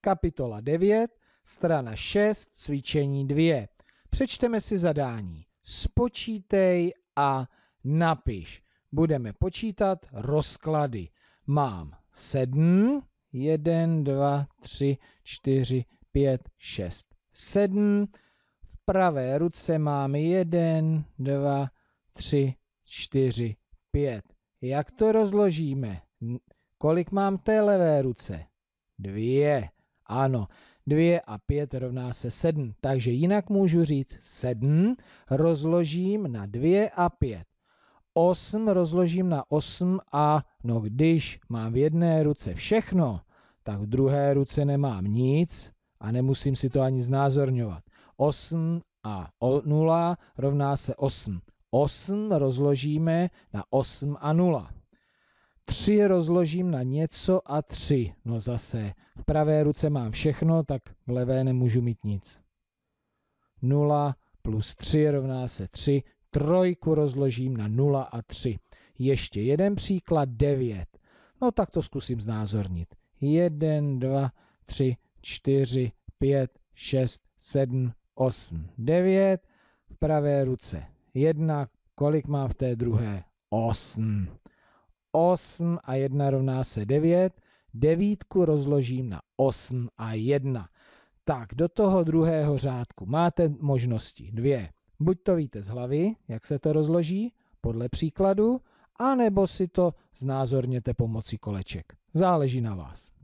kapitola 9, strana 6, cvičení 2. Přečteme si zadání. Spočítej a napiš. Budeme počítat rozklady. Mám 7, 1, 2, 3, 4, 5, 6, 7. V pravé ruce mám 1, 2, 3, 4, 5. Jak to rozložíme? Kolik mám té levé ruce? Dvě. Ano, 2 a 5 rovná se 7, takže jinak můžu říct 7 rozložím na 2 a 5. 8 rozložím na 8 a no když mám v jedné ruce všechno, tak v druhé ruce nemám nic a nemusím si to ani znázorňovat. 8 a 0 rovná se 8. 8 rozložíme na 8 a 0. 3 rozložím na něco a 3. No zase, v pravé ruce mám všechno, tak v levé nemůžu mít nic. 0 plus 3 rovná se 3, trojku rozložím na 0 a 3. Ještě jeden příklad, 9. No tak to zkusím znázornit. 1, 2, 3, 4, 5, 6, 7, 8, 9. V pravé ruce 1, kolik mám v té druhé? 8. 8 a 1 rovná se 9. Devítku rozložím na 8 a 1. Tak, do toho druhého řádku máte možnosti dvě. Buď to víte z hlavy, jak se to rozloží, podle příkladu, anebo si to znázorněte pomocí koleček. Záleží na vás.